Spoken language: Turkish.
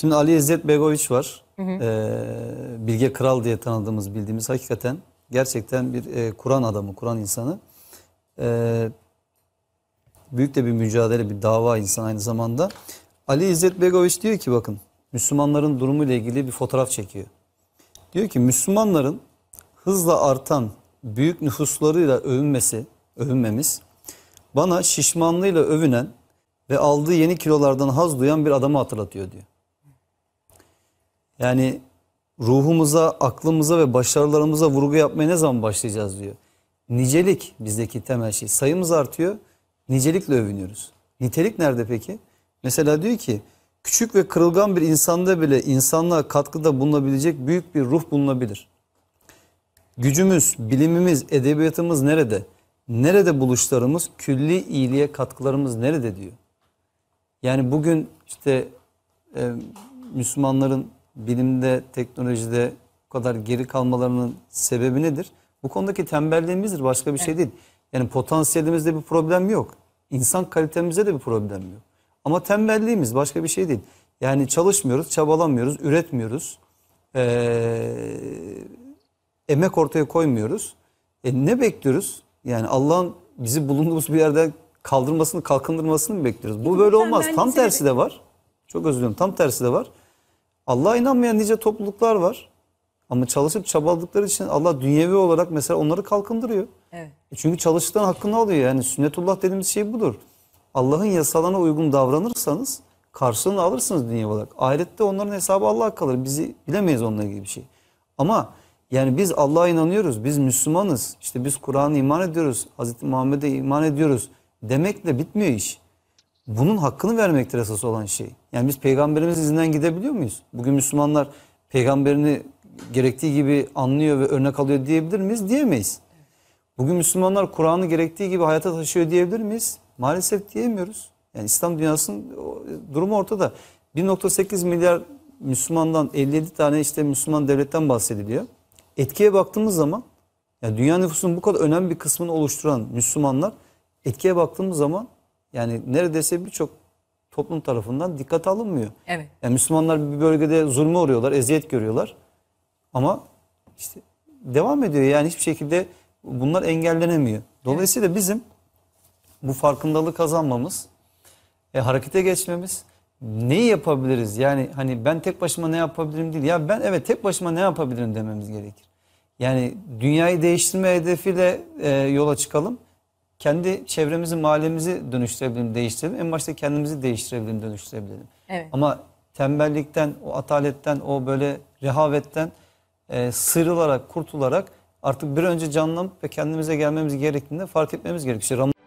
Şimdi Ali İzzet Begoviç var. Hı hı. Ee, Bilge Kral diye tanıdığımız bildiğimiz hakikaten gerçekten bir e, Kur'an adamı, Kur'an insanı. Ee, büyük de bir mücadele, bir dava insan aynı zamanda. Ali İzzet Begoviç diyor ki bakın Müslümanların durumu ile ilgili bir fotoğraf çekiyor. Diyor ki Müslümanların hızla artan büyük nüfuslarıyla övünmesi, övünmemiz bana şişmanlığıyla övünen ve aldığı yeni kilolardan haz duyan bir adamı hatırlatıyor diyor. Yani ruhumuza, aklımıza ve başarılarımıza vurgu yapmaya ne zaman başlayacağız diyor. Nicelik bizdeki temel şey. Sayımız artıyor, nicelikle övünüyoruz. Nitelik nerede peki? Mesela diyor ki küçük ve kırılgan bir insanda bile insanlığa katkıda bulunabilecek büyük bir ruh bulunabilir. Gücümüz, bilimimiz, edebiyatımız nerede? Nerede buluşlarımız, külli iyiliğe katkılarımız nerede diyor. Yani bugün işte e, Müslümanların bilimde, teknolojide bu kadar geri kalmalarının sebebi nedir? Bu konudaki tembelliğimizdir. Başka bir şey evet. şey değil. Yani potansiyelimizde bir problem yok. İnsan kalitemizde de bir problem yok. Ama tembelliğimiz başka bir şey değil. Yani çalışmıyoruz, çabalamıyoruz, üretmiyoruz. Ee, emek ortaya koymuyoruz. E ne bekliyoruz? Yani Allah'ın bizi bulunduğumuz bir yerde kaldırmasını, kalkındırmasını mı bekliyoruz? Bu böyle olmaz. Tam tersi de var. Çok özür diliyorum. Tam tersi de var. Allah'a inanmayan nice topluluklar var. Ama çalışıp çabaladıkları için Allah dünyevi olarak mesela onları kalkındırıyor. Evet. E çünkü çalıştıktan hakkını alıyor. Yani sünnetullah dediğimiz şey budur. Allah'ın yasalarına uygun davranırsanız karşılığını alırsınız dünyevi olarak. Ahirette onların hesabı Allah'a kalır. Bizi bilemeyiz onunla ilgili bir şey. Ama yani biz Allah'a inanıyoruz. Biz Müslümanız. İşte biz Kur'an'a iman ediyoruz. Hazreti Muhammed'e iman ediyoruz. Demekle bitmiyor iş bunun hakkını vermektir esas olan şey. Yani biz peygamberimiz izinden gidebiliyor muyuz? Bugün Müslümanlar peygamberini gerektiği gibi anlıyor ve örnek alıyor diyebilir miyiz? Diyemeyiz. Bugün Müslümanlar Kur'an'ı gerektiği gibi hayata taşıyor diyebilir miyiz? Maalesef diyemiyoruz. Yani İslam dünyasının durumu ortada. 1.8 milyar Müslümandan 57 tane işte Müslüman devletten bahsediliyor. Etkiye baktığımız zaman yani dünya nüfusunun bu kadar önemli bir kısmını oluşturan Müslümanlar etkiye baktığımız zaman yani neredeyse birçok toplum tarafından dikkat alınmıyor. Evet. Yani Müslümanlar bir bölgede zulme uğruyorlar, eziyet görüyorlar. Ama işte devam ediyor. Yani hiçbir şekilde bunlar engellenemiyor. Dolayısıyla evet. bizim bu farkındalığı kazanmamız, e, harekete geçmemiz, neyi yapabiliriz? Yani hani ben tek başıma ne yapabilirim değil. Ya ben evet tek başıma ne yapabilirim dememiz gerekir. Yani dünyayı değiştirme hedefiyle e, yola çıkalım kendi çevremizi, mahallemizi dönüştürebilirim, değiştirebilirim. En başta kendimizi değiştirebilirim, dönüştürebilirim. Evet. Ama tembellikten, o ataletten, o böyle rehavetten e, sıyrılarak, kurtularak artık bir önce canlanıp ve kendimize gelmemiz gerektiğinde fark etmemiz gerekiyor. İşte